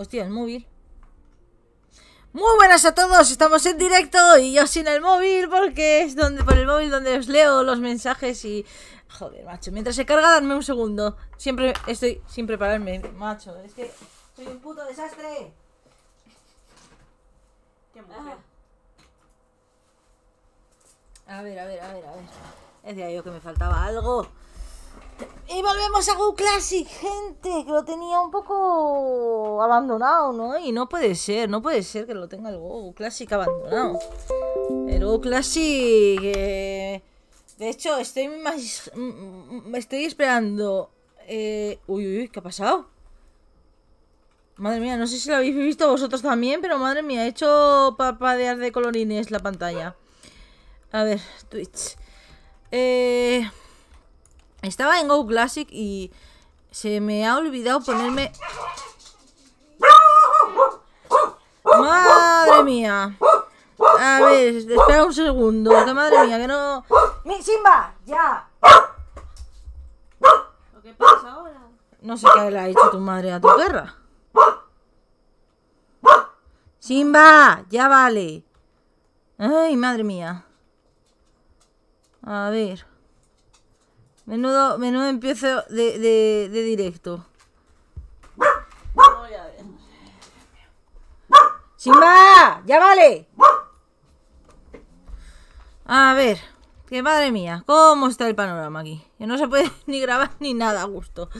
Hostia, el móvil. Muy buenas a todos, estamos en directo y yo sin el móvil porque es donde por el móvil donde os leo los mensajes y... Joder, macho, mientras se carga, dame un segundo. Siempre estoy sin prepararme, macho. Es que soy un puto desastre. Ah. A ver, a ver, a ver, a ver. Decía yo que me faltaba algo. Y volvemos a Go Classic, gente, que lo tenía un poco abandonado, ¿no? Y no puede ser, no puede ser que lo tenga el Go Classic abandonado. El Go Classic... De hecho, estoy más... Estoy esperando... Eh... Uy, uy, uy, ¿qué ha pasado? Madre mía, no sé si lo habéis visto vosotros también, pero madre mía, he hecho papadear de colorines la pantalla. A ver, Twitch. Eh... Estaba en Go Classic y se me ha olvidado ponerme... ¡Madre mía! A ver, espera un segundo, ¡Qué madre mía, que no... ¡Mi Simba! ¡Ya! ¿Qué pasa ahora? No sé qué le ha hecho tu madre a tu perra. ¡Simba! ¡Ya vale! ¡Ay, madre mía! A ver... Menudo, menudo empiezo de, de, directo. ¡Chimba! ¡Ya vale! A ver, que madre mía, ¿cómo está el panorama aquí? Que no se puede ni grabar ni nada a gusto.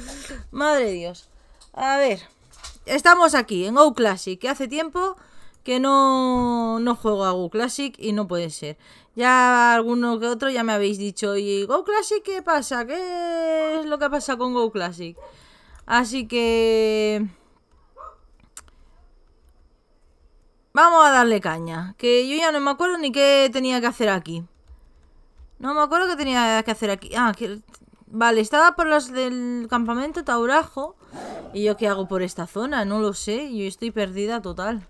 Madre Dios. A ver, estamos aquí en Go Classic, que hace tiempo que no, no juego a Go Classic y no puede ser. Ya alguno que otro ya me habéis dicho, ¿y Go Classic qué pasa? ¿Qué es lo que pasa con Go Classic? Así que... Vamos a darle caña, que yo ya no me acuerdo ni qué tenía que hacer aquí. No me acuerdo qué tenía que hacer aquí. Ah, que... Vale, estaba por los del campamento Taurajo. ¿Y yo qué hago por esta zona? No lo sé, yo estoy perdida total.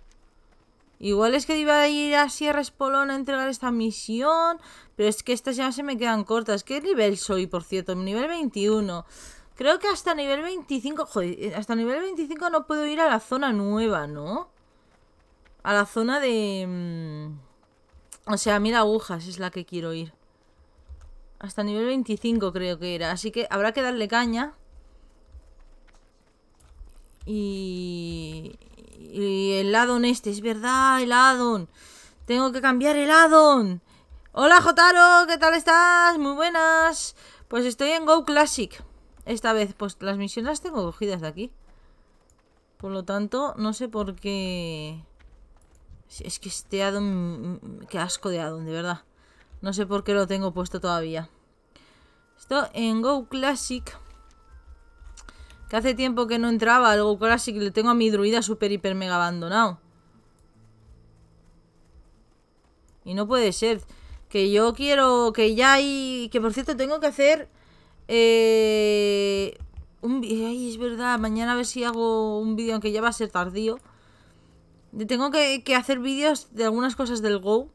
Igual es que iba a ir a Sierra Espolón a entregar esta misión, pero es que estas ya se me quedan cortas. ¿Qué nivel soy, por cierto? Nivel 21. Creo que hasta nivel 25... Joder, eh, hasta nivel 25 no puedo ir a la zona nueva, ¿no? A la zona de... Mm, o sea, mira agujas es la que quiero ir. Hasta nivel 25 creo que era. Así que habrá que darle caña. Y... Y el addon este, es verdad, el addon Tengo que cambiar el addon Hola Jotaro, ¿qué tal estás? Muy buenas. Pues estoy en Go Classic. Esta vez, pues las misiones las tengo cogidas de aquí. Por lo tanto, no sé por qué... Es que este addon mm, Qué asco de addon, de verdad. No sé por qué lo tengo puesto todavía. Esto en Go Classic... Que hace tiempo que no entraba algo así que le tengo a mi druida super hiper mega abandonado. Y no puede ser. Que yo quiero... Que ya hay... Que por cierto, tengo que hacer... Eh, un, ay, es verdad. Mañana a ver si hago un vídeo, aunque ya va a ser tardío. Tengo que, hacer vídeos de algunas cosas del Go.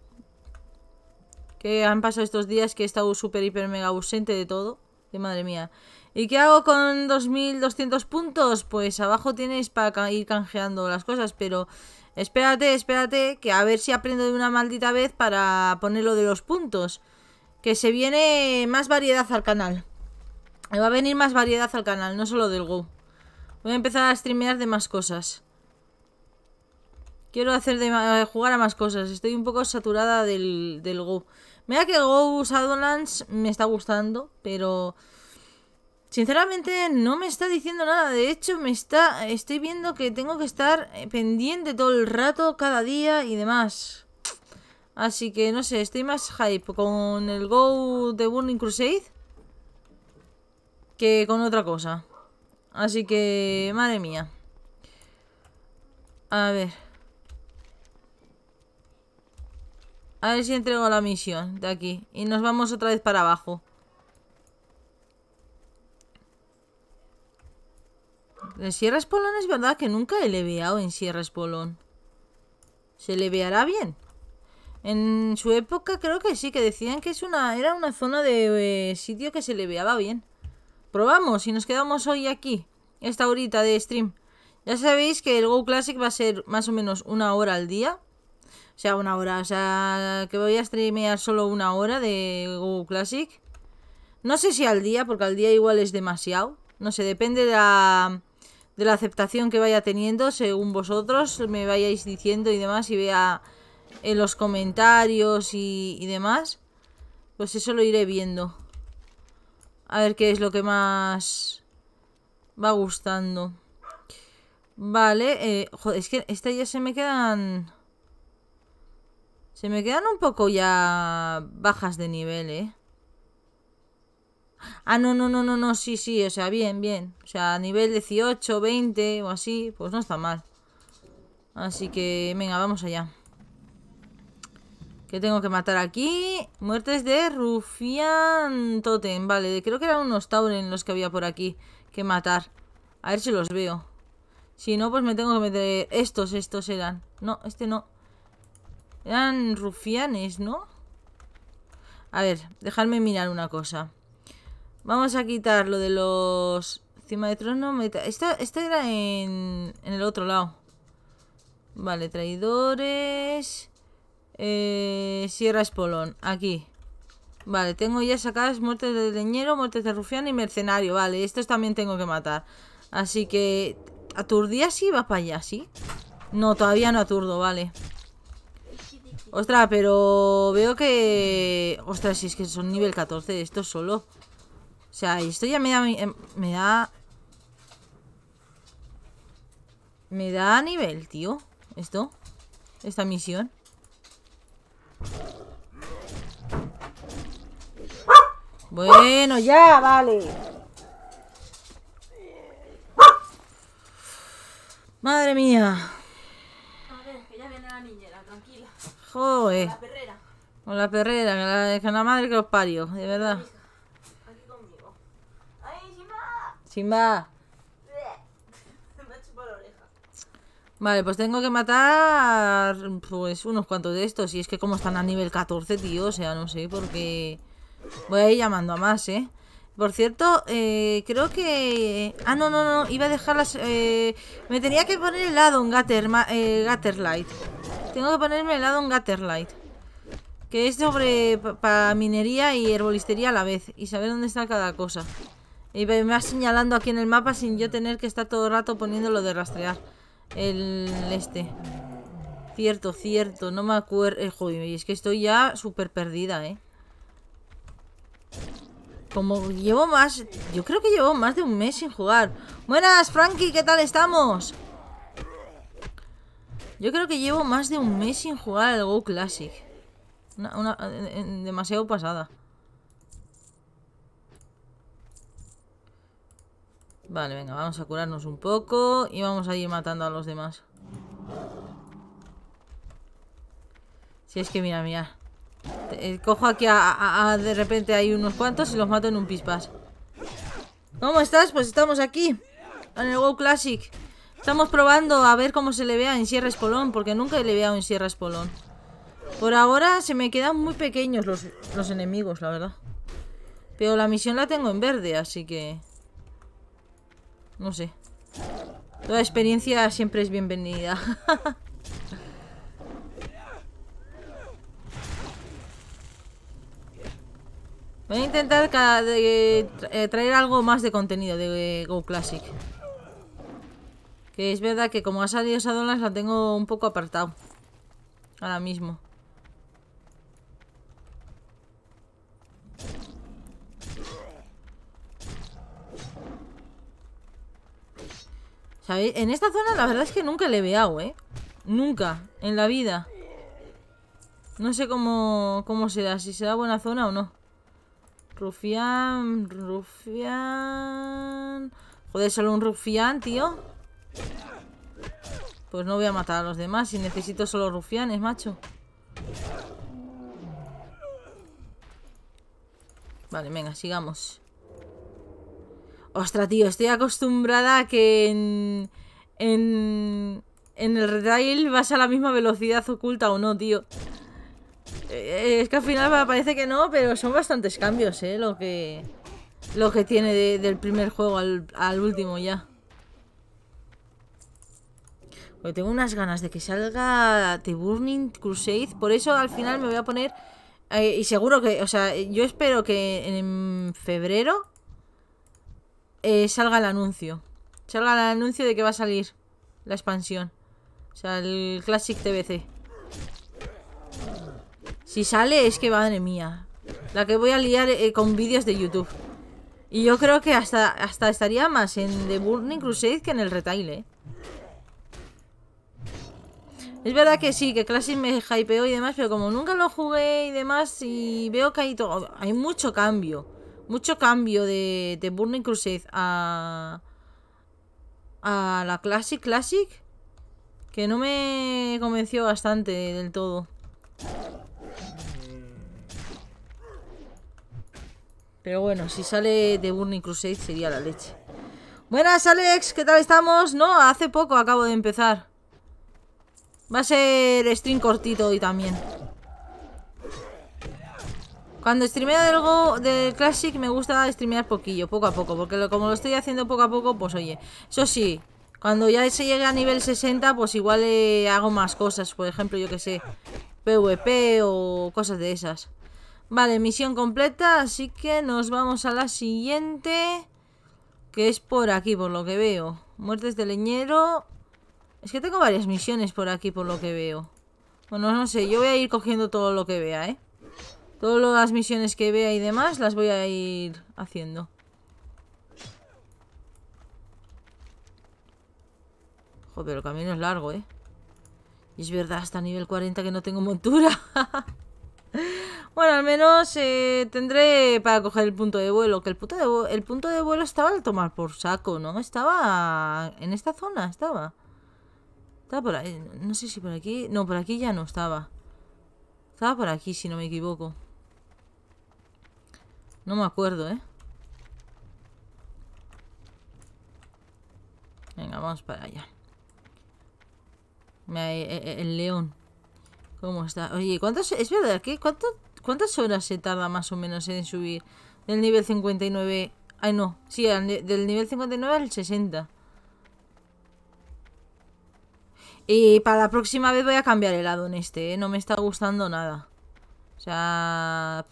Que han pasado estos días que he estado super hiper, mega ausente de todo. Que madre mía. ¿Y qué hago con 2200 puntos? Pues abajo tienes para ir canjeando las cosas, pero espérate, espérate, que a ver si aprendo de una maldita vez para ponerlo de los puntos. Que se viene más variedad al canal. Me Va a venir más variedad al canal, no solo del Go. Voy a empezar a streamear de más cosas. Quiero hacer de eh, jugar a más cosas. Estoy un poco saturada del, del Go. Mira que Go Shadowlands me está gustando, pero Sinceramente no me está diciendo nada, de hecho me está estoy viendo que tengo que estar eh, pendiente todo el rato, cada día y demás. Así que no sé, estoy más hype con el Go de Burning Crusade que con otra cosa. Así que, madre mía. A ver. A ver si entrego la misión de aquí y nos vamos otra vez para abajo. En Sierra Espolón es verdad que nunca he leveado en Sierra Espolón. ¿Se leveará bien? En su época creo que sí, que decían que es una, era una zona de eh, sitio que se leveaba bien. Probamos y nos quedamos hoy aquí, esta horita de stream. Ya sabéis que el Go Classic va a ser más o menos una hora al día. O sea, una hora, o sea, que voy a streamear solo una hora de Go Classic. No sé si al día, porque al día igual es demasiado. No sé, depende de la de la aceptación que vaya teniendo según vosotros me vayáis diciendo y demás y vea en los comentarios y, demás pues eso lo iré viendo a ver qué es lo que más va gustando vale eh, joder, es que esta ya se me quedan se me quedan un poco ya bajas de nivel eh Ah, no, no, no, no, no, sí, sí, o sea, bien, bien. O sea, nivel 18, 20 o así, pues no está mal. Así que, venga, vamos allá. ¿Qué tengo que matar aquí. Muertes de rufian totem. Vale, creo que eran unos tauren los que había por aquí que matar. A ver si los veo. Si no, pues me tengo que meter... Estos, estos eran. No, este no. Eran rufianes, ¿no? A ver, dejadme mirar una cosa. Vamos a quitar lo de los... Cima de trono... Meta... Esta, era en, en el otro lado. Vale, traidores... Eh, Sierra Espolón, aquí. Vale, tengo ya sacadas muertes de leñero, muertes de rufián y mercenario. Vale, estos también tengo que matar. Así que... ¿Aturdía sí va para allá, sí? No, todavía no aturdo, vale. Ostras, pero veo que... Ostras, si es que son nivel 14 estos solo. O sea, esto ya me da... Em, me da... Me da nivel, tío. Esto. Esta misión. Bueno, ya, vale. Madre mía. A ver, que ya viene la niñera, tranquila. Joder. Con la perrera. Con la perrera, Que la, con la madre que los parió, de verdad. Simba. Vale, pues tengo que matar pues unos cuantos de estos. Y es que como están a nivel 14, tío, o sea, no sé, porque voy a ir llamando a más, ¿eh? Por cierto, eh, creo que... Ah, no, no, no, iba a dejarlas... Eh... Me tenía que poner el en eh, Gatterlight. Tengo que ponerme el en Gatterlight. Que es sobre para minería y herbolistería a la vez. Y saber dónde está cada cosa. Y me va señalando aquí en el mapa sin yo tener que estar todo el rato poniéndolo de rastrear. El este. Cierto, cierto. No me acuerdo. Eh, y es que estoy ya súper perdida, ¿eh? Como llevo más... Yo creo que llevo más de un mes sin jugar. Buenas, Frankie, ¿qué tal estamos? Yo creo que llevo más de un mes sin jugar al Go Classic. demasiado pasada. Vale, venga, vamos a curarnos un poco y vamos a ir matando a los demás. Si es que mira, mira. Eh, cojo aquí a, de repente hay unos cuantos y los mato en un pispas. ¿Cómo estás? Pues estamos aquí, en el WoW Classic. Estamos probando a ver cómo se le vea en Sierra Espolón, porque nunca le he leveado en Sierra Espolón. Por ahora se me quedan muy pequeños los enemigos, la verdad. Pero la misión la tengo en verde, así que... No sé. Toda experiencia siempre es bienvenida. Voy a intentar eh, traer algo más de contenido de Go Classic. Que es verdad que como ha salido esa la tengo un poco apartado. Ahora mismo. En esta zona la verdad es que nunca le he veado, ¿eh? Nunca, en la vida. No sé cómo, será, si será buena zona o no. Rufián, rufián... Joder, solo un rufián, tío. Pues no voy a matar a los demás si necesito solo rufianes, macho. Vale, venga, sigamos. Ostras, tío, estoy acostumbrada a que en, en, en el retail vas a la misma velocidad oculta o no, tío. Eh, es que al final parece que no, pero son bastantes cambios, ¿eh? Lo que, lo que tiene del primer juego al, último ya. Porque tengo unas ganas de que salga The Burning Crusade. Por eso al final me voy a poner... Eh, y seguro que... O sea, yo espero que en febrero eh, salga el anuncio. Salga el anuncio de que va a salir la expansión. O sea, el Classic TBC. Si sale es que madre mía. La que voy a liar eh, con vídeos de YouTube. Y yo creo que hasta, hasta estaría más en The Burning Crusade que en el retail, ¿eh? Es verdad que sí, que Classic me hypeó y demás, pero como nunca lo jugué y demás, y veo que hay, todo, hay mucho cambio. Mucho cambio de, de Burning Crusade a, a la Classic Classic. Que no me convenció bastante del todo. Pero bueno, si sale de Burning Crusade sería la leche. Buenas, Alex, ¿qué tal estamos? No, hace poco acabo de empezar. Va a ser stream cortito hoy también. Cuando streameo del Classic me gusta streamear poquillo, poco a poco, porque como lo estoy haciendo poco a poco, pues oye, eso sí, cuando ya se llegue a nivel 60, pues igual eh, hago más cosas, por ejemplo, yo que sé, PvP o cosas de esas. Vale, misión completa, así que nos vamos a la siguiente, que es por aquí, por lo que veo. Muertes de leñero. Es que tengo varias misiones por aquí, por lo que veo. Bueno, no sé, yo voy a ir cogiendo todo lo que vea, ¿eh? Todas las misiones que vea y demás las voy a ir haciendo. Joder, el camino es largo, ¿eh? Y es verdad, hasta nivel 40 que no tengo montura. bueno, al menos eh, tendré para coger el punto de vuelo. Que el, punto de el punto de vuelo estaba al tomar por saco, ¿no? Estaba en esta zona, estaba. Estaba por ahí. No sé si por aquí... No, por aquí ya no estaba. Estaba por aquí, si no me equivoco. No me acuerdo, ¿eh? Venga, vamos para allá. Eh, eh, eh, el león. ¿Cómo está? Oye, ¿cuántas... Es verdad, ¿Cuántas horas se tarda más o menos en subir del nivel 59? Ay, no. Sí, del nivel 59 al 60. Y para la próxima vez voy a cambiar el lado en este, ¿eh? No me está gustando nada. O sea...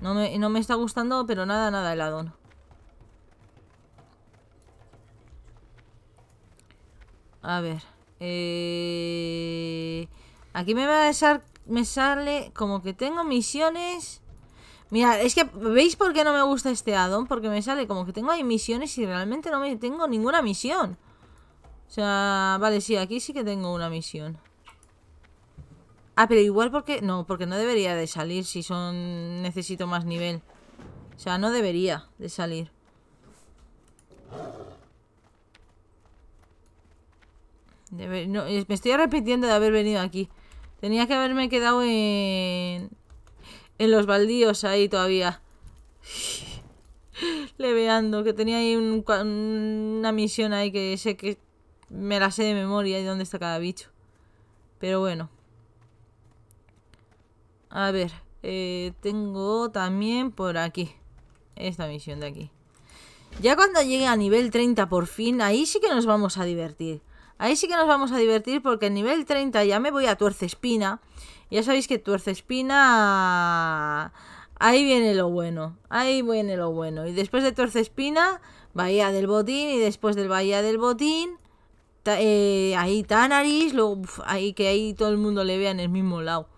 No me, está gustando, pero nada, nada el addon. A ver. Eh, aquí me va a Me sale como que tengo misiones. Mira, es que ¿veis por qué no me gusta este addon? Porque me sale como que tengo ahí misiones y realmente no me tengo ninguna misión. O sea, vale, sí, aquí sí que tengo una misión. Ah, pero igual porque... No, porque no debería de salir si son... Necesito más nivel. O sea, no debería de salir. me estoy arrepintiendo de haber venido aquí. Tenía que haberme quedado en... En los baldíos ahí todavía. Leveando, que tenía ahí una misión ahí que sé que me la sé de memoria y dónde está cada bicho. Pero bueno. A ver, eh, tengo también por aquí. Esta misión de aquí. Ya cuando llegue a nivel 30 por fin, ahí sí que nos vamos a divertir. Ahí sí que nos vamos a divertir porque en nivel 30 ya me voy a Tuerce Espina. Ya sabéis que Tuerce Espina... Ahí viene lo bueno. Ahí viene lo bueno. Y después de Tuerce Espina, Bahía del Botín. Y después del Bahía del Botín, eh, ahí Tanaris. Luego, ahí que ahí todo el mundo le vea en el mismo lado.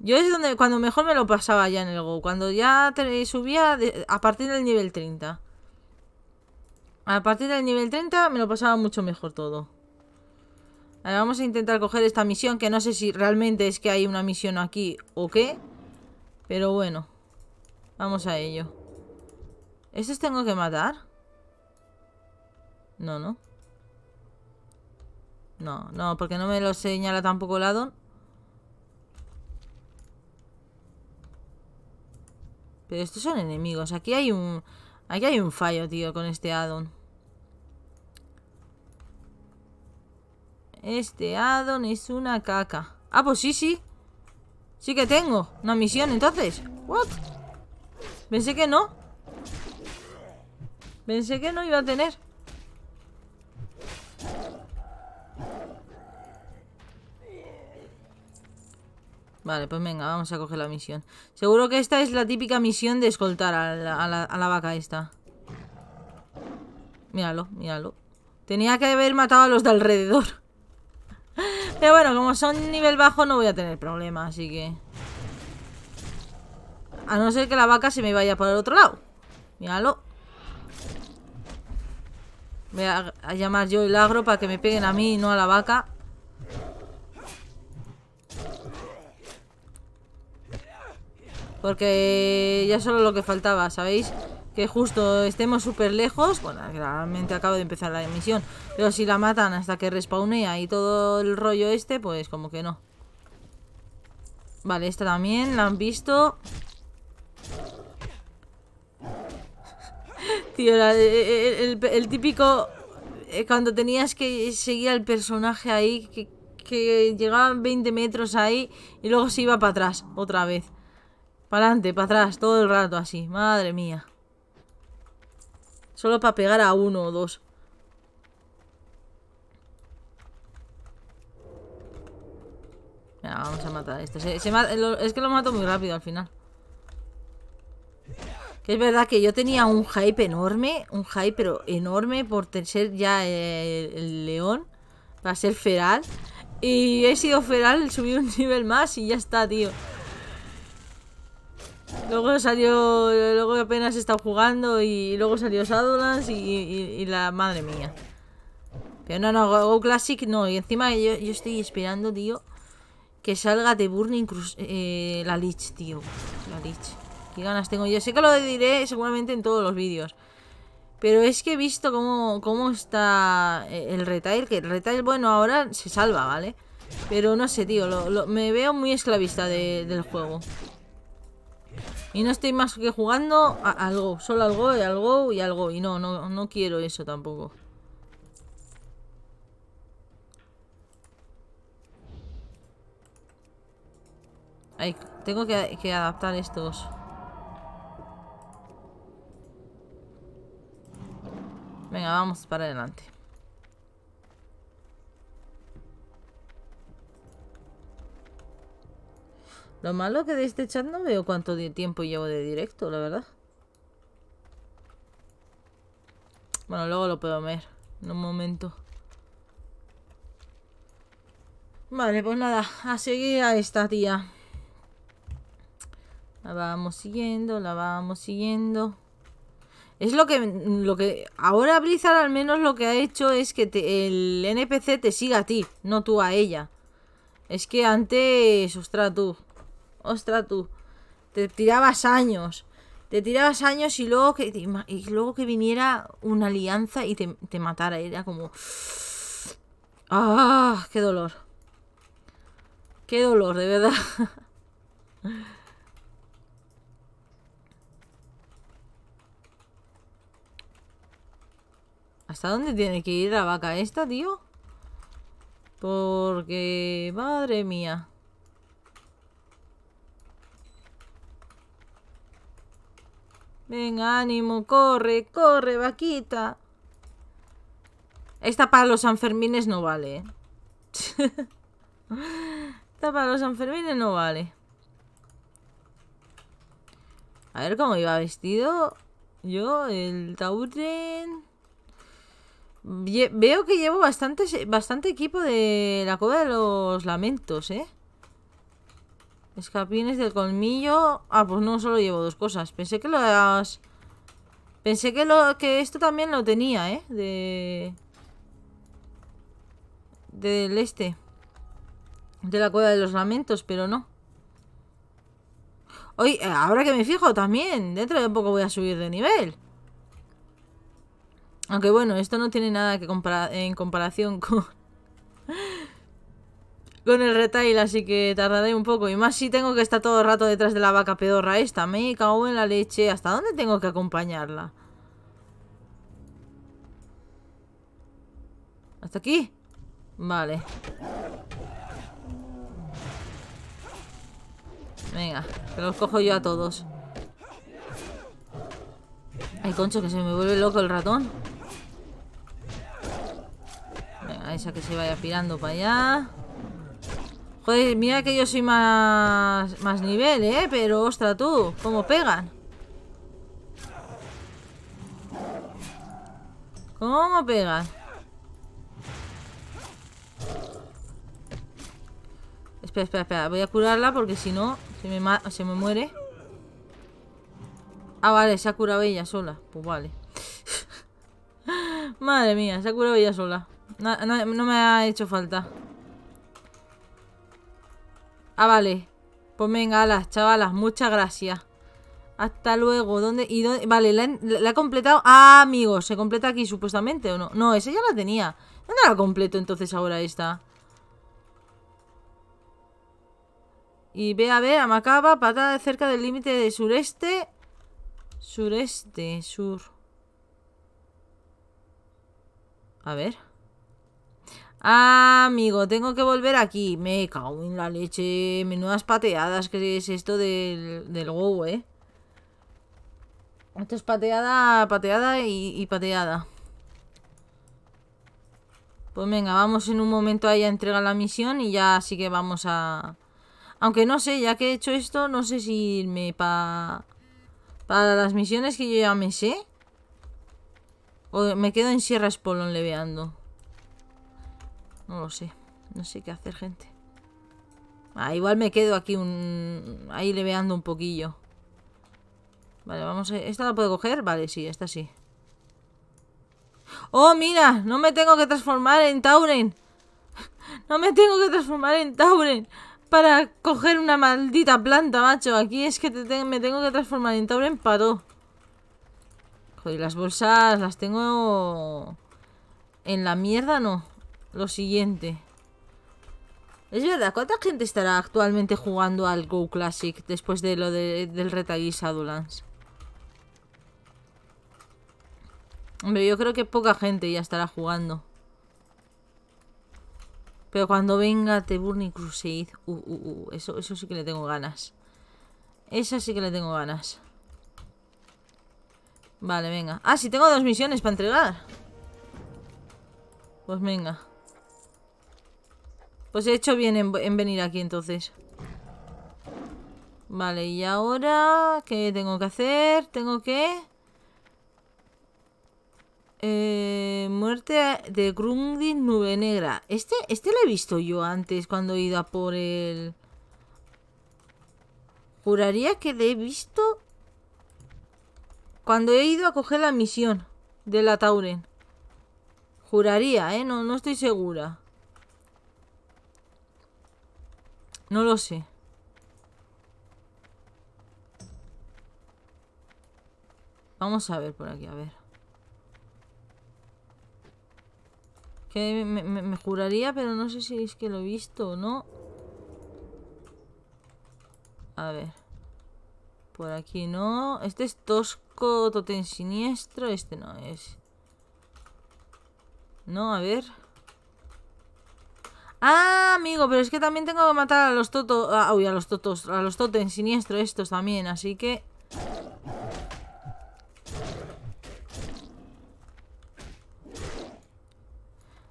Yo es donde cuando mejor me lo pasaba ya en el Go. Cuando ya subía a partir del nivel 30. A partir del nivel 30 me lo pasaba mucho mejor todo. Ahora vamos a intentar coger esta misión. Que no sé si realmente es que hay una misión aquí o qué. Pero bueno. Vamos a ello. ¿Estos tengo que matar? No, no. No, no, porque no me lo señala tampoco el Pero estos son enemigos. Aquí hay un... Aquí hay un fallo, tío, con este addon. Este addon es una caca. Ah, pues sí, sí. Sí que tengo una misión, entonces. What? Pensé que no. Pensé que no iba a tener. Vale, pues venga, vamos a coger la misión. Seguro que esta es la típica misión de escoltar a la, a la, vaca esta. Míralo, míralo. Tenía que haber matado a los de alrededor. Pero bueno, como son nivel bajo no voy a tener problema, así que... A no ser que la vaca se me vaya por el otro lado. Míralo. Voy a, llamar yo el agro para que me peguen a mí y no a la vaca. Porque ya solo lo que faltaba, ¿sabéis? Que justo estemos súper lejos. Bueno, realmente acabo de empezar la emisión Pero si la matan hasta que respawnea y todo el rollo este, pues como que no. Vale, esta también la han visto. Tío, eh, eh, el, típico... Eh, cuando tenías que seguir al personaje ahí, que, que llegaban 20 metros ahí y luego se iba para atrás otra vez. Para adelante, para atrás, todo el rato así. Madre mía. Solo para pegar a uno o dos. Mira, vamos a matar a este. es que lo mato muy rápido al final. Que es verdad que yo tenía un hype enorme. Un hype pero enorme por ser ya eh, el, león. Para ser feral. Y he sido feral, subir un nivel más y ya está, tío. Luego salió. Luego apenas he estado jugando y luego salió Shadowlands y, la madre mía. Pero no, no, Go, Classic no. Y encima yo, estoy esperando, tío, que salga de Burning Cruz, eh, la Lich, tío. La Lich. Qué ganas tengo yo. Sé que lo diré seguramente en todos los vídeos. Pero es que he visto cómo, está eh, el retail. Que el retail, bueno, ahora se salva, ¿vale? Pero no sé, tío. me veo muy esclavista del juego. Y no estoy más que jugando a algo. Solo algo y algo y algo. Y no, no, no quiero eso tampoco. tengo que adaptar estos. Venga, vamos para adelante. Lo malo que de este chat no veo cuánto tiempo llevo de directo, la verdad. Bueno, luego lo puedo ver. En un momento. Vale, pues nada. A seguir a esta tía. La vamos siguiendo, la vamos siguiendo. Es lo que, lo que... Ahora Blizzard al menos lo que ha hecho es que el NPC te siga a ti, no tú a ella. Es que antes... Ostras, tú. Ostras tú. Te tirabas años. Te tirabas años y luego que, y luego que viniera una alianza y te, te matara. Era como... ¡Ah! ¡Qué dolor! ¡Qué dolor, de verdad! ¿Hasta dónde tiene que ir la vaca esta, tío? Porque... Madre mía. Venga, ánimo, corre, corre, vaquita. Esta para los Sanfermines no vale. Eh. Esta para los Sanfermines no vale. A ver cómo iba vestido. Yo, el Tauren... Veo que llevo bastante, bastante equipo de la Cueva de los Lamentos, ¿eh? Escapines del colmillo. Ah, pues no, solo llevo dos cosas. Pensé que lo... Pensé que, lo, que esto también lo tenía, ¿eh? De... Del este. De la cueva de los lamentos, pero no. Oye, eh, ahora que me fijo también, dentro de poco voy a subir de nivel. Aunque bueno, esto no tiene nada que comparar... en comparación con con el retail, así que tardaré un poco. Y más si tengo que estar todo el rato detrás de la vaca pedorra esta. Me cago en la leche. ¿Hasta dónde tengo que acompañarla? ¿Hasta aquí? Vale. Venga, que los cojo yo a todos. Ay, concho, que se me vuelve loco el ratón. Venga, esa que se vaya pirando para allá. Joder, mira que yo soy más, más nivel, ¿eh? Pero, ostra, tú, cómo pegan. ¿Cómo pegan? Espera, espera, espera. Voy a curarla porque si no, se me, muere. Ah, vale, se ha curado ella sola. Pues vale. Madre mía, se ha curado ella sola. no, no me ha hecho falta. Ah, vale. Pues venga, alas, chavalas, muchas gracias. Hasta luego. ¿Dónde? ¿Y dónde? Vale, la, he completado. Ah, amigos, ¿se completa aquí supuestamente o no? No, esa ya la tenía. ¿Dónde la completo entonces ahora esta? Y ve a ver, Amacaba, patada cerca del límite de sureste. Sureste, sur. A ver. Ah, amigo, tengo que volver aquí. Me cago en la leche. Menudas pateadas que es esto del, del eh. Esto es pateada, pateada y, pateada. Pues venga, vamos en un momento ahí a entregar la misión y ya sí que vamos a... Aunque no sé, ya que he hecho esto, no sé si irme para... Para las misiones que yo ya me sé. O me quedo en Sierra Spolon leveando. No lo sé. No sé qué hacer, gente. Ah, igual me quedo aquí un... Ahí leveando un poquillo. Vale, vamos a... ¿Esta la puedo coger? Vale, sí, esta sí. ¡Oh, mira! No me tengo que transformar en Tauren. No me tengo que transformar en Tauren para coger una maldita planta, macho. Aquí es que me tengo que transformar en Tauren para todo. Joder, las bolsas las tengo... En la mierda no lo siguiente. Es verdad, ¿cuánta gente estará actualmente jugando al Go Classic después de lo del Retail Lance Hombre, yo creo que poca gente ya estará jugando. Pero cuando venga The Burning Crusade... Uh, uh, uh, eso, eso sí que le tengo ganas. Esa sí que le tengo ganas. Vale, venga. Ah, sí, tengo dos misiones para entregar. Pues venga. Pues he hecho bien en, venir aquí entonces. Vale, y ahora... ¿Qué tengo que hacer? Tengo que... Eh, muerte de Grundin Nube Negra. Este, este lo he visto yo antes cuando he ido a por el... Juraría que le he visto cuando he ido a coger la misión de la Tauren. Juraría, ¿eh? No, no estoy segura. No lo sé. Vamos a ver por aquí, a ver. Que me, juraría, pero no sé si es que lo he visto o no. A ver. Por aquí no. Este es tosco, totem siniestro. Este no es. No, a ver. Ah, amigo, pero es que también tengo que matar a los totos. Ah, uy, a los totos. A los totes siniestro estos también, así que.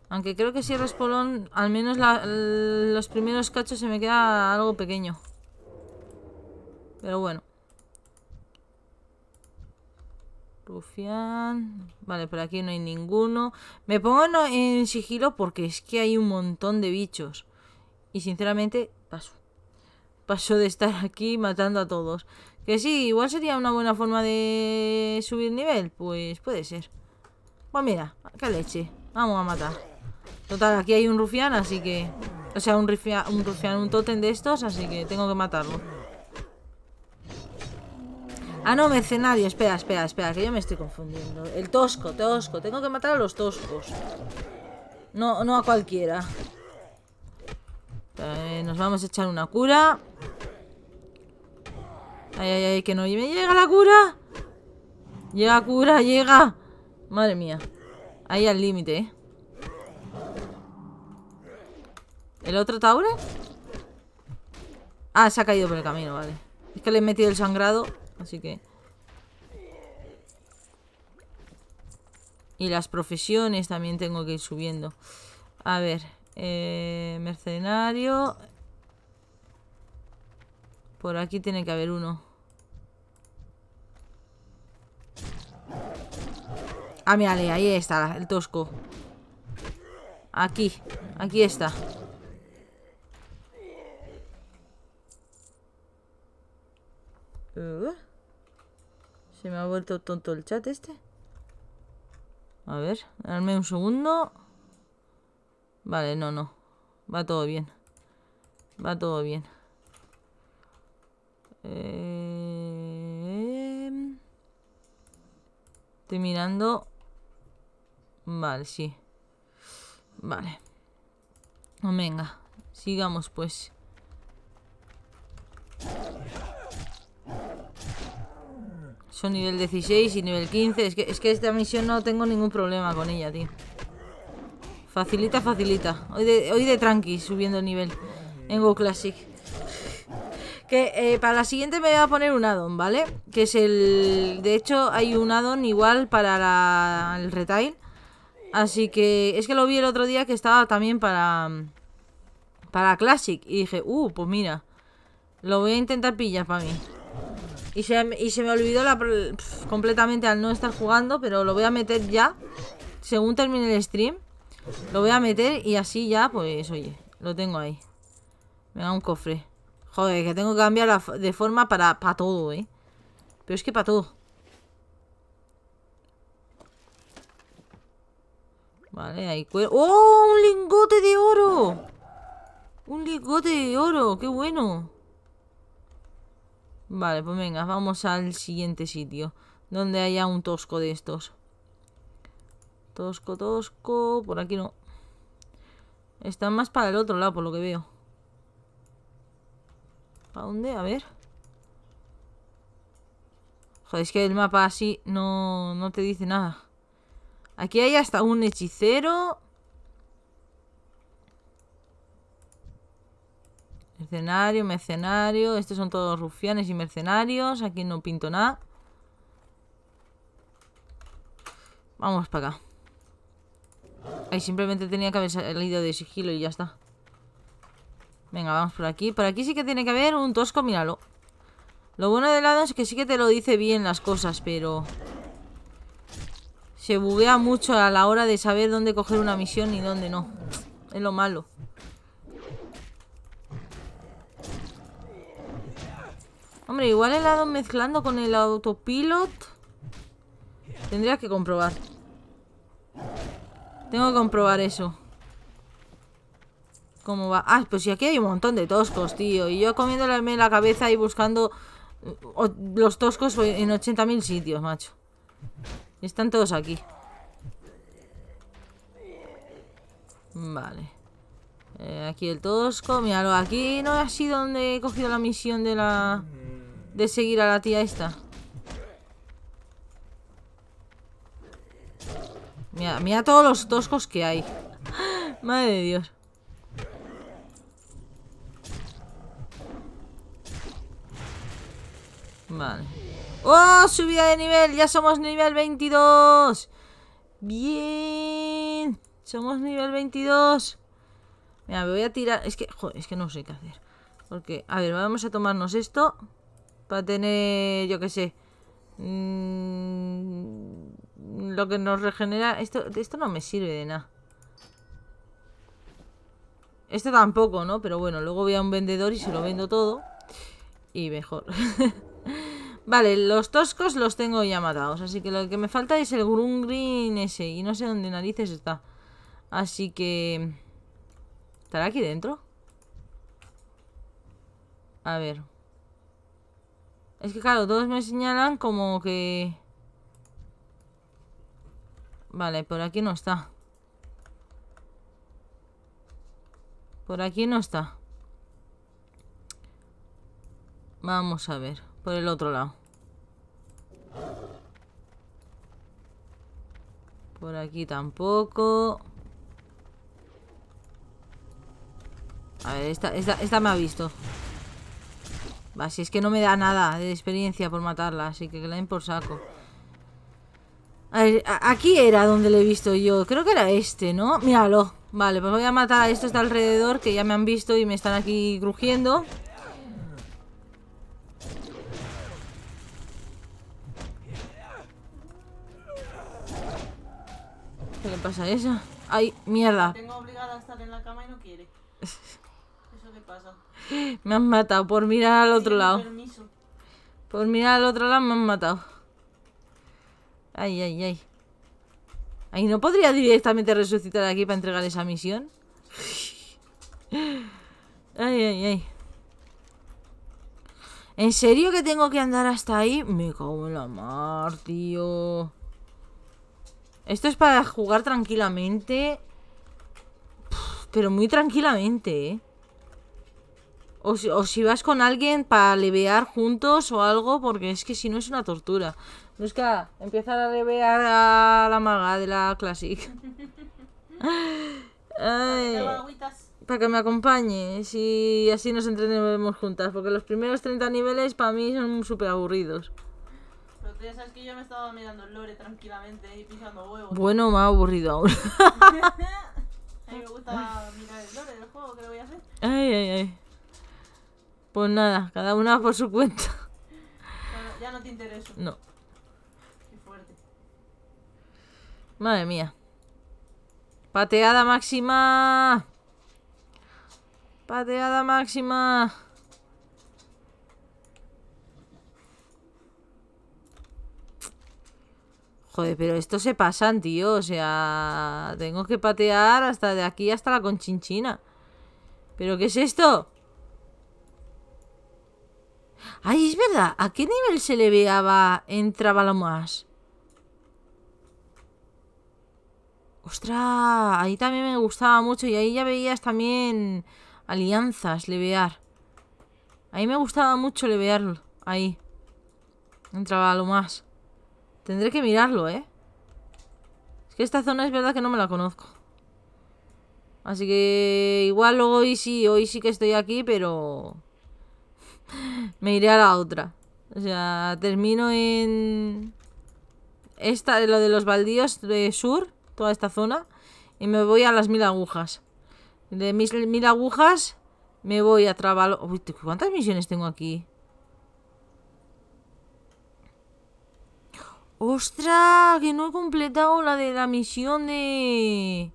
Aunque creo que si polón, al menos los primeros cachos se me queda algo pequeño. Pero bueno. Rufián. Vale, por aquí no hay ninguno. Me pongo en sigilo porque es que hay un montón de bichos. Y sinceramente, paso. Paso de estar aquí matando a todos. Que sí, igual sería una buena forma de subir nivel. Pues puede ser. Pues mira, qué leche. Vamos a matar. Total, aquí hay un rufián, así que... O sea, un, un rufián, un totem de estos, así que tengo que matarlo. Ah, no, mercenario. Espera, espera, espera, que yo me estoy confundiendo. El tosco, tosco. Tengo que matar a los toscos. No, no a cualquiera. Eh, nos vamos a echar una cura. Ay, ay, ay, que no me llega la cura. Llega cura, llega. Madre mía. Ahí al límite, ¿eh? ¿El otro Taure? Ah, se ha caído por el camino, vale. Es que le he metido el sangrado Así que... Y las profesiones también tengo que ir subiendo. A ver, eh, mercenario. Por aquí tiene que haber uno. Ah, mírale, ahí está el tosco. Aquí, aquí está. Eh me ha vuelto tonto el chat este. A ver, darme un segundo. Vale, no, no. Va todo bien. Va todo bien. Eh, estoy mirando. Vale, sí. Vale. Venga, sigamos pues. Son nivel 16 y nivel 15. Es que, es que esta misión no tengo ningún problema con ella, tío. Facilita, facilita. Hoy de, hoy tranqui, subiendo nivel en Go Classic. Que eh, para la siguiente me voy a poner un addon, ¿vale? Que es el... De hecho, hay un addon igual para el retail. Así que... Es que lo vi el otro día que estaba también para... Para Classic. Y dije, uh, pues mira. Lo voy a intentar pillar para mí. Y se, me olvidó la, completamente al no estar jugando, pero lo voy a meter ya. Según termine el stream, lo voy a meter y así ya, pues, oye, lo tengo ahí. Me da un cofre. Joder, que tengo que cambiar de forma para, para todo, ¿eh? Pero es que para todo. Vale, ahí ¡Oh! ¡Un lingote de oro! ¡Un lingote de oro! ¡Qué bueno! Vale, pues venga, vamos al siguiente sitio. Donde haya un tosco de estos. Tosco, tosco. Por aquí no. Están más para el otro lado, por lo que veo. ¿a dónde? A ver. Joder, es que el mapa así no, no te dice nada. Aquí hay hasta un hechicero. Mercenario, mercenario. Estos son todos rufianes y mercenarios. Aquí no pinto nada. Vamos para acá. Ahí simplemente tenía que haber salido de sigilo y ya está. Venga, vamos por aquí. Por aquí sí que tiene que haber un tosco, míralo. Lo bueno del lado es que sí que te lo dice bien las cosas, pero... Se buguea mucho a la hora de saber dónde coger una misión y dónde no. Es lo malo. Hombre, igual el lado mezclando con el autopilot. Tendría que comprobar. Tengo que comprobar eso. ¿Cómo va? Ah, pues si aquí hay un montón de toscos, tío. Y yo comiéndome la cabeza y buscando mm, los toscos en 80.000 sitios, macho. Están todos aquí. Vale. Eh, aquí el tosco, míralo. Aquí no ha sido donde he cogido la misión de la de seguir a la tía esta. Mira, mira todos los toscos que hay. Madre de Dios. Vale. ¡Oh! Subida de nivel. Ya somos nivel 22. Bien. Somos nivel 22. Mira, me voy a tirar... Es que, joder, es que no sé qué hacer. Porque, a ver, vamos a tomarnos esto para tener, yo qué sé, mm, lo que nos regenera. Esto, esto no me sirve de nada. Esto tampoco, ¿no? Pero bueno, luego voy a un vendedor y se lo vendo todo. Y mejor. vale, los toscos los tengo ya matados. Así que lo que me falta es el Green ese. Y no sé dónde narices está. Así que... ¿Estará aquí dentro? A ver... Es que claro, todos me señalan como que... Vale, por aquí no está. Por aquí no está. Vamos a ver, por el otro lado. Por aquí tampoco. A ver, esta, esta, esta me ha visto. Así es que no me da nada de experiencia por matarla, así que que la den por saco. aquí era donde le he visto yo. Creo que era este, ¿no? Míralo. Vale, pues voy a matar a estos de alrededor que ya me han visto y me están aquí crujiendo. ¿Qué le pasa a esa? ¡Ay, mierda! Tengo obligada a estar en la cama y no quiere. Me han matado por mirar al otro lado. Por mirar al otro lado me han matado. Ay, ay, ay. Ay, ¿no podría directamente resucitar aquí para entregar esa misión? Ay, ay, ay. ¿En serio que tengo que andar hasta ahí? Me cago en la mar, tío. Esto es para jugar tranquilamente. Pero muy tranquilamente, ¿eh? O si, o si vas con alguien para levear juntos o algo, porque es que si no es una tortura. Busca, ah, empieza a levear a la maga de la Classic. Ay, para que me acompañes y así nos entrenemos juntas, porque los primeros 30 niveles para mí son súper aburridos. Pero tú ya sabes que yo me estaba mirando el lore tranquilamente y pisando huevos. Bueno, más aburrido aún. a mí me gusta mirar el lore del juego, ¿qué le voy a hacer? Ay, ay, ay. Pues nada, cada una por su cuenta. Ya, no te interesa. No. Madre mía. Pateada máxima. Pateada máxima. Joder, pero esto se pasan, tío. O sea, tengo que patear hasta de aquí hasta la conchinchina. ¿Pero qué es esto? Ay, es verdad. ¿A qué nivel se le veaba entraba lo más? ¡Ostras! Ahí también me gustaba mucho y ahí ya veías también alianzas, levear. Ahí me gustaba mucho levearlo. Ahí. Entraba lo más. Tendré que mirarlo, ¿eh? Es que esta zona es verdad que no me la conozco. Así que igual hoy sí, hoy sí que estoy aquí, pero... me iré a la otra. O sea, termino en... Esta, lo de los baldíos de sur, toda esta zona. Y me voy a las mil agujas. De mis mil agujas me voy a trabalo Uy, ¿cuántas misiones tengo aquí? ¡Ostras! Que no he completado la de la misión de...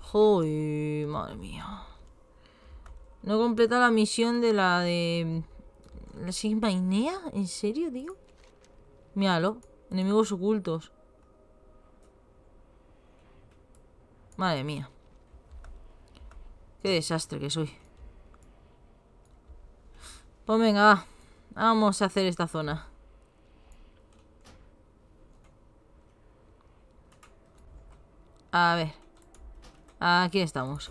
Joder, madre mía. No completa la misión de la de... ¿La Sigma Inea? ¿En serio, tío? Míralo. Enemigos ocultos. Madre mía. Qué desastre que soy. Pues venga, va. Vamos a hacer esta zona. A ver. Aquí estamos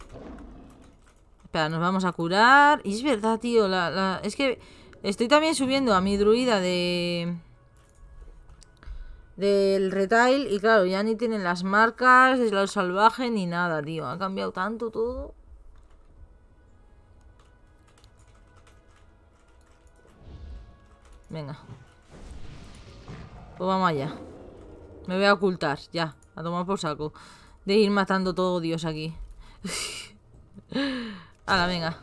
nos vamos a curar. Y es verdad, tío. La, Es que estoy también subiendo a mi druida de... Del retail. Y claro, ya ni tienen las marcas, es lo salvaje, ni nada, tío. Ha cambiado tanto todo. Venga. Pues vamos allá. Me voy a ocultar, ya. A tomar por saco. De ir matando todo Dios aquí. la venga.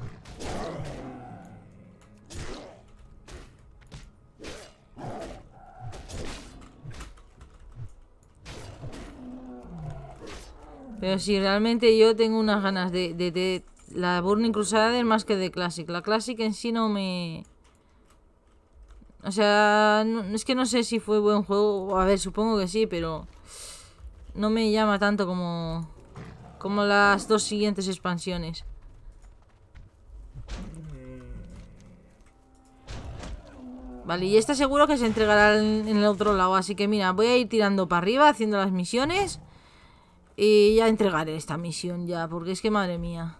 Pero si realmente yo tengo unas ganas de, de, la Burning Crusader más que de Classic. La Classic en sí no me... O sea, es que no sé si fue buen juego. A ver, supongo que sí, pero... No me llama tanto como... Como las dos siguientes expansiones. Vale, y está seguro que se entregará en el otro lado. Así que mira, voy a ir tirando para arriba, haciendo las misiones. Y ya entregaré esta misión ya, porque es que madre mía.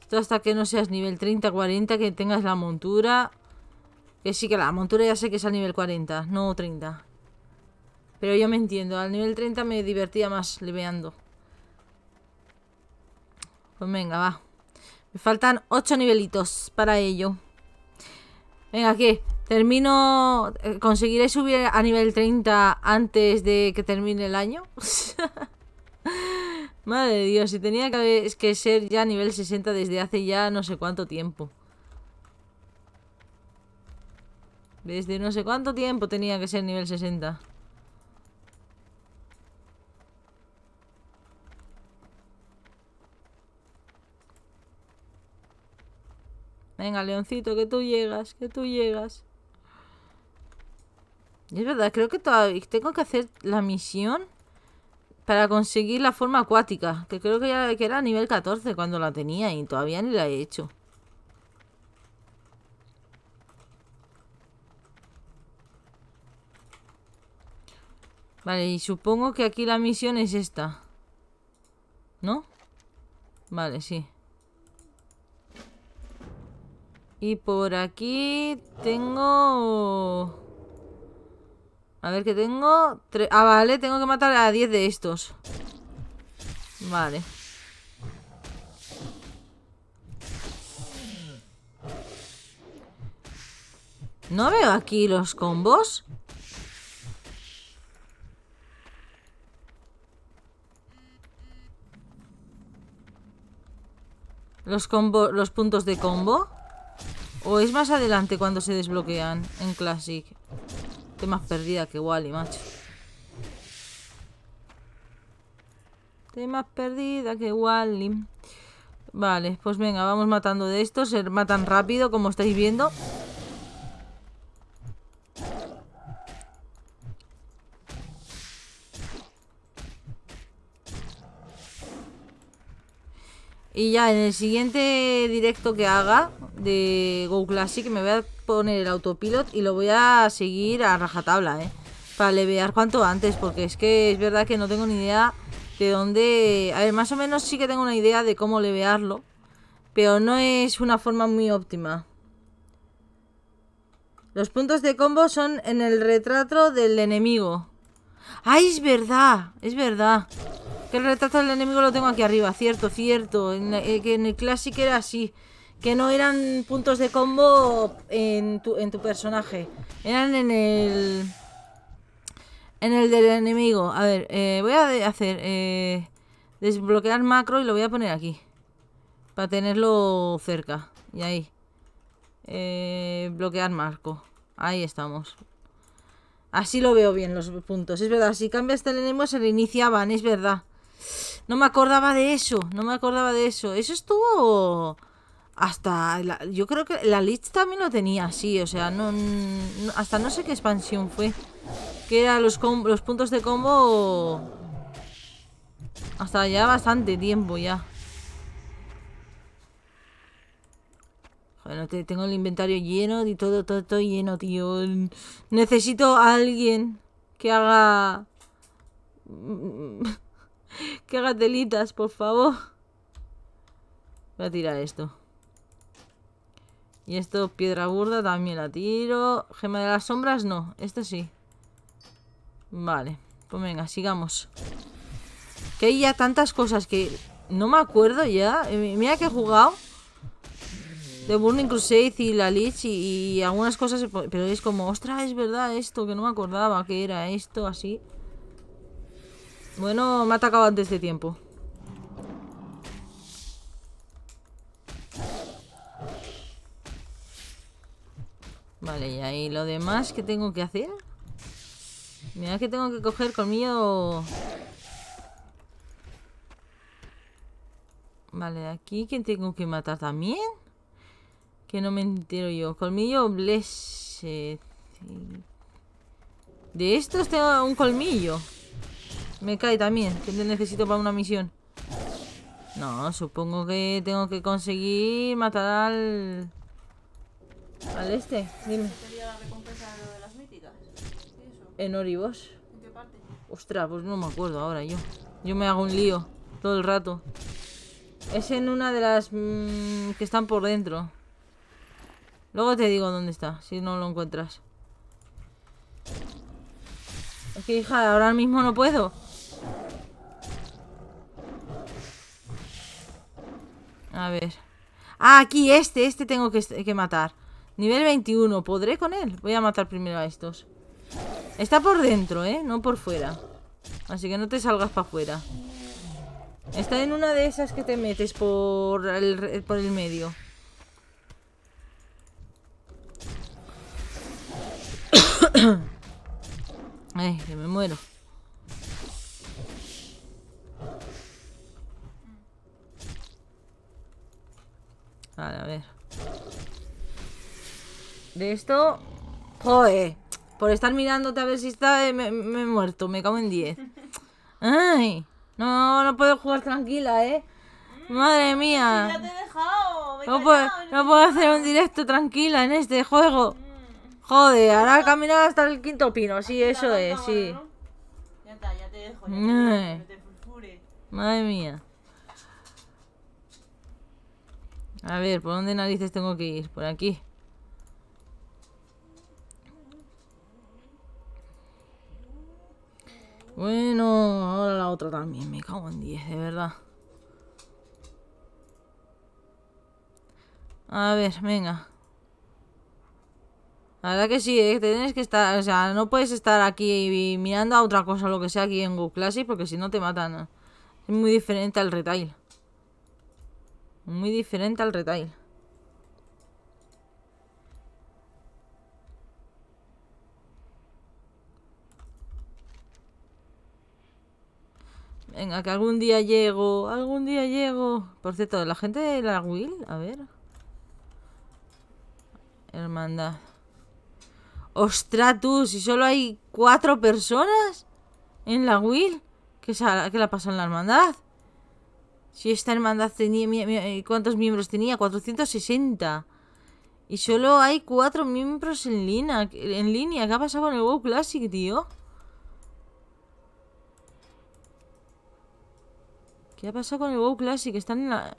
Esto hasta que no seas nivel 30, 40, que tengas la montura. Que sí, que la montura ya sé que es a nivel 40, no 30. Pero yo me entiendo, al nivel 30 me divertía más leveando. Pues venga, va. Me faltan 8 nivelitos para ello. Venga, ¿qué? Termino... Eh, ¿Conseguiré subir a nivel 30 antes de que termine el año? Madre de Dios, si tenía que, que ser ya nivel 60 desde hace ya no sé cuánto tiempo. Desde no sé cuánto tiempo tenía que ser nivel 60. Venga, leoncito, que tú llegas, que tú llegas. es verdad, creo que todavía tengo que hacer la misión para conseguir la forma acuática. Que creo que ya que era nivel 14 cuando la tenía y todavía ni la he hecho. Vale, y supongo que aquí la misión es esta. ¿No? Vale, sí. Y por aquí tengo... A ver qué tengo... Ah, vale, tengo que matar a 10 de estos. Vale. No veo aquí los combos. Los los puntos de combo. O es más adelante cuando se desbloquean en Classic. Tema más perdida que Wally, macho. Tema más perdida que Wally. Vale, pues venga, vamos matando de estos. Se matan rápido, como estáis viendo. Y ya en el siguiente directo que haga, de Go Classic me voy a poner el autopilot y lo voy a seguir a rajatabla, ¿eh? Para levear cuanto antes, porque es que es verdad que no tengo ni idea de dónde... A ver, más o menos sí que tengo una idea de cómo levearlo, pero no es una forma muy óptima. Los puntos de combo son en el retrato del enemigo. ¡Ay, es verdad! Es verdad. Que el retrato del enemigo lo tengo aquí arriba, cierto, cierto. Eh, que en el Classic era así que no eran puntos de combo en tu, personaje. Eran en el... En el del enemigo. A ver, eh, voy a hacer... Eh, desbloquear macro y lo voy a poner aquí. Para tenerlo cerca. Y ahí. Eh, bloquear marco. Ahí estamos. Así lo veo bien los puntos. Es verdad, si cambias el enemigo se reiniciaban, es verdad. No me acordaba de eso, no me acordaba de eso. Eso estuvo hasta yo creo que la Lich también lo tenía así, o sea, no, hasta no sé qué expansión fue. Que era los, los puntos de combo hasta ya bastante tiempo ya. Bueno, tengo el inventario lleno y todo, todo, todo lleno, tío. Necesito a alguien que haga... que haga telitas, por favor. Voy a tirar esto. Y esto, piedra burda, también la tiro. Gema de las sombras, no. Esta sí. Vale. Pues venga, sigamos. Que hay ya tantas cosas que no me acuerdo ya. Eh, mira que he jugado. The Burning Crusade y la Lich y, y, algunas cosas. Pero es como, ostras, es verdad esto, que no me acordaba que era esto, así. Bueno, me ha atacado antes de tiempo. Vale, y ahí lo demás que tengo que hacer. Mira que tengo que coger colmillo. Vale, aquí que tengo que matar también. Que no me entero yo. Colmillo blessed. De estos tengo un colmillo. Me cae también. Que necesito para una misión. No, supongo que tengo que conseguir matar al... ¿Al este? Dime. ¿Sería la recompensa de las míticas? ¿En Oribos? ¿En qué parte? Ostras, pues no me acuerdo ahora yo. Yo me hago un lío todo el rato. Es en una de las mm, que están por dentro. Luego te digo dónde está, si no lo encuentras. Es que, hija, ahora mismo no puedo. A ver. Ah, aquí, este, este tengo que matar. Nivel 21, ¿podré con él? Voy a matar primero a estos Está por dentro, ¿eh? No por fuera Así que no te salgas para afuera Está en una de esas que te metes por el, por el medio Ay, que me muero Vale, a ver de esto... Joder, por estar mirándote a ver si está... Eh, me, he muerto, me cago en 10. Ay, no, no puedo jugar tranquila, ¿eh? Madre mía. no, puedo, hacer un directo tranquila en este juego. Joder, ahora caminar hasta el quinto pino, sí, eso es, sí. Ya está, ya te dejo, Madre mía. A ver, ¿por dónde narices tengo que ir? Por aquí. Bueno, ahora la otra también. Me cago en 10, de verdad. A ver, venga. La verdad que sí, eh, tienes que estar, o sea, no puedes estar aquí mirando a otra cosa, lo que sea aquí en Google Classic, porque si no te matan. Es muy diferente al retail. Muy diferente al retail. Venga, que algún día llego. Algún día llego. Por cierto, la gente de la Will, a ver. Hermandad. ¡Ostras, tú! Si solo hay cuatro personas en la Will, ¿qué, que la pasó en la hermandad? Si esta hermandad tenía... Eh, ¿Cuántos miembros tenía? 460. Y solo hay cuatro miembros en línea. En línea. ¿Qué ha pasado con el WoW Classic, tío? ¿Qué ha pasado con el WoW Classic? Están en la...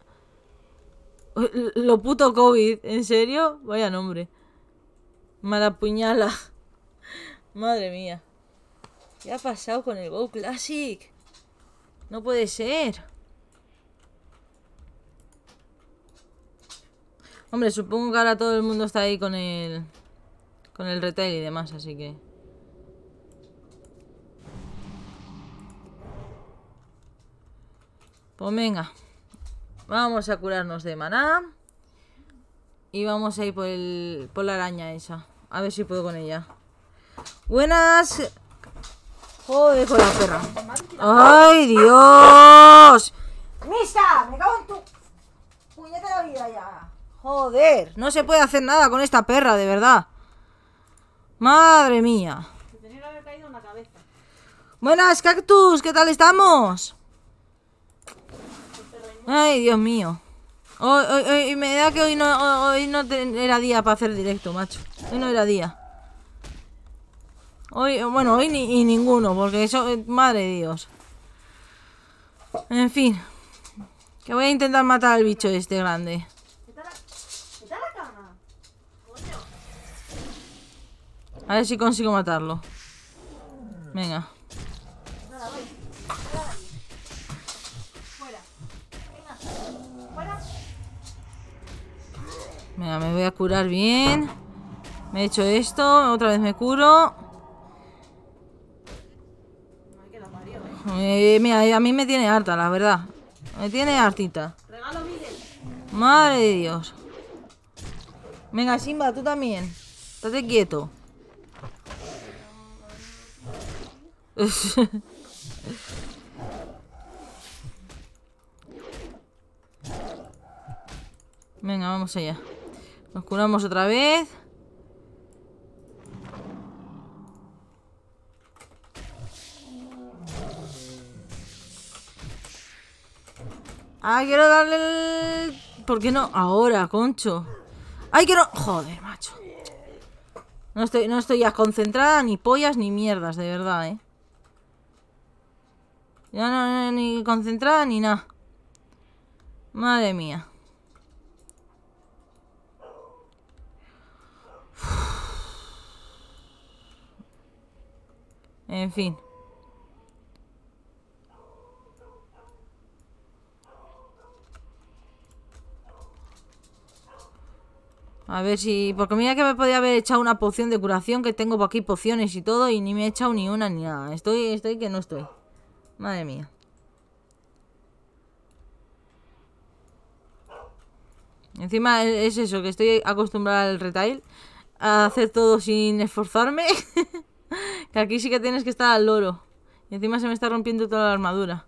Lo puto COVID, ¿en serio? Vaya nombre. puñala Madre mía. ¿Qué ha pasado con el WoW Classic? No puede ser. Hombre, supongo que ahora todo el mundo está ahí con el... Con el retail y demás, así que... Pues venga. Vamos a curarnos de maná. Y vamos a ir por, el, por la araña esa. A ver si puedo con ella. Buenas. Joder con la perra. ¡Ay, Dios! ¡Misa! ¡Me cago en tu puñeta de vida ya! Joder, no se puede hacer nada con esta perra, de verdad. Madre mía. Buenas, cactus, ¿qué tal estamos? Ay, Dios mío. Hoy, hoy, hoy, me da que hoy no, hoy no era día para hacer directo, macho. Hoy no era día. Hoy, bueno, hoy ni, ninguno, porque eso, eh, madre de Dios. En fin. Que voy a intentar matar al bicho este grande. A ver si consigo matarlo. Venga. Venga, me voy a curar bien. Me he hecho esto. Otra vez me curo. Eh, mira, a mí me tiene harta, la verdad. Me tiene hartita. Madre de Dios. Venga, Simba, tú también. Estate quieto. Venga, vamos allá. Nos curamos otra vez. Ah, quiero darle ¿Por qué no? Ahora, concho. ¡Ay, quiero! Joder, macho. No estoy, no estoy ya concentrada ni pollas ni mierdas, de verdad, ¿eh? Ya no, no ni concentrada ni nada. Madre mía. En fin. A ver si... Porque mira que me podía haber echado una poción de curación Que tengo por aquí pociones y todo Y ni me he echado ni una ni nada Estoy, estoy que no estoy Madre mía Encima es eso Que estoy acostumbrada al retail A hacer todo sin esforzarme que aquí sí que tienes que estar al loro. Y encima se me está rompiendo toda la armadura.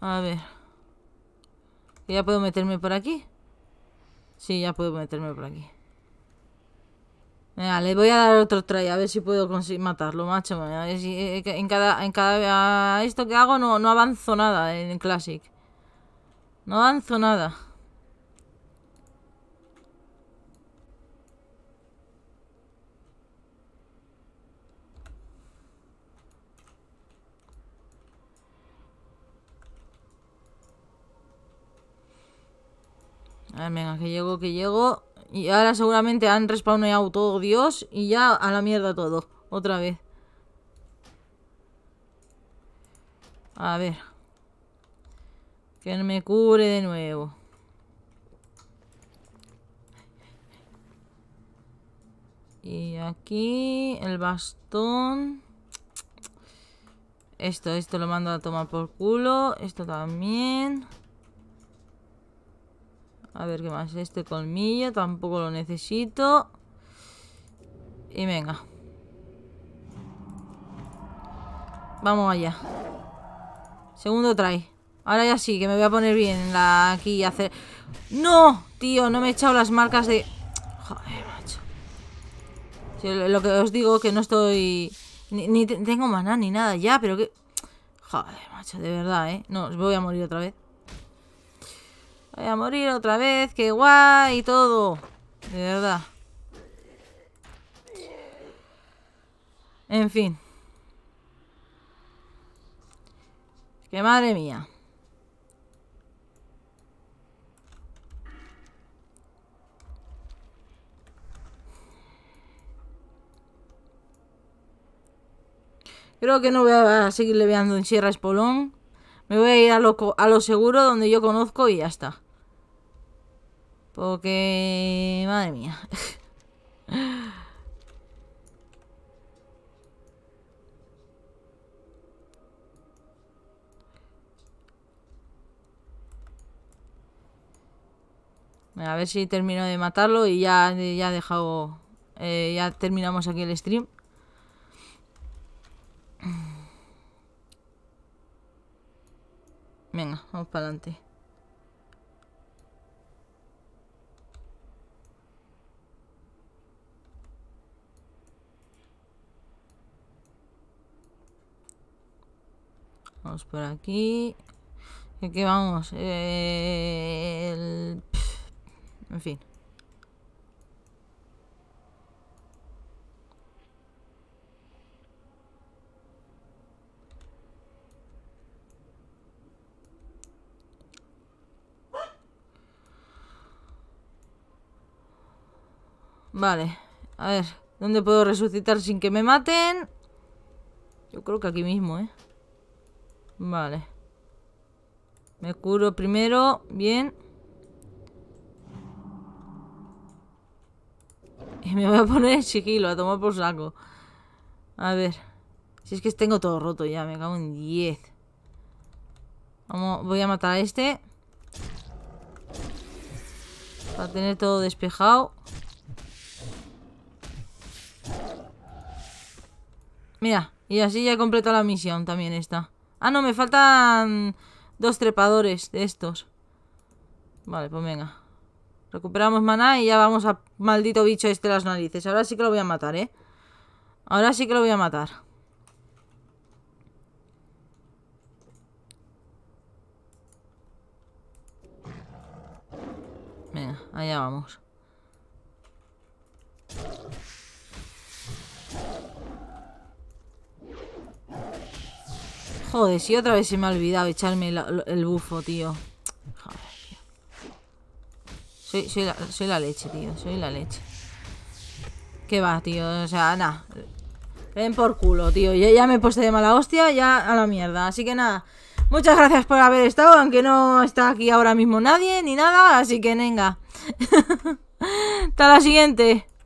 A ver. ¿Ya puedo meterme por aquí? Sí, ya puedo meterme por aquí. Venga, le voy a dar otro try, a ver si puedo conseguir matarlo, macho. A ver si, eh, eh, en cada, esto que hago no, no avanzo nada en Classic. No avanzo nada. venga, que llego, que llego. Y ahora seguramente han respawnado todo Dios y ya a la mierda todo. Otra vez. A ver. Que me cubre de nuevo. Y aquí el bastón. Esto, esto lo mando a tomar por culo. Esto también. A ver, ¿qué más? Este colmillo tampoco lo necesito. Y venga. Vamos allá. Segundo try. Ahora ya sí, que me voy a poner bien aquí y hacer... ¡No! Tío, no me he echado las marcas de... Joder, macho. lo que os digo que no estoy... Ni, tengo maná ni nada ya, pero que... Joder, macho, de verdad, ¿eh? No, os voy a morir otra vez. Voy eh, a morir otra vez, qué guay y todo. De verdad. En fin. Que madre mía. Creo que no voy a seguir leveando en Sierra Espolón. Me voy a ir a lo, a lo seguro donde yo conozco y ya está. Porque... Madre mía. A ver si termino de matarlo y ya, ya he dejado... Eh, ya terminamos aquí el stream. Venga, vamos para adelante. Vamos por aquí. qué vamos. Eh, En fin. Vale, a ver, ¿dónde puedo resucitar sin que me maten? Yo creo que aquí mismo, ¿eh? Vale. Me curo primero. Bien. Y me voy a poner sigilo, a tomar por saco. A ver. Si es que tengo todo roto ya, me cago en 10. Vamos, voy a matar a este. Para tener todo despejado. Mira, y así ya he completado la misión también esta. Ah, no, me faltan dos trepadores de estos. Vale, pues venga. Recuperamos maná y ya vamos a... maldito bicho este de las narices. Ahora sí que lo voy a matar, ¿eh? Ahora sí que lo voy a matar. Venga, allá vamos. Joder, si otra vez se me ha olvidado echarme el, bufo, tío. Joder, Soy, la, leche, tío. Soy la leche. ¿Qué va, tío? O sea, nada. Ven por culo, tío. ya me he de mala hostia, ya a la mierda. Así que nada. Muchas gracias por haber estado, aunque no está aquí ahora mismo nadie ni nada. Así que venga. Hasta la siguiente.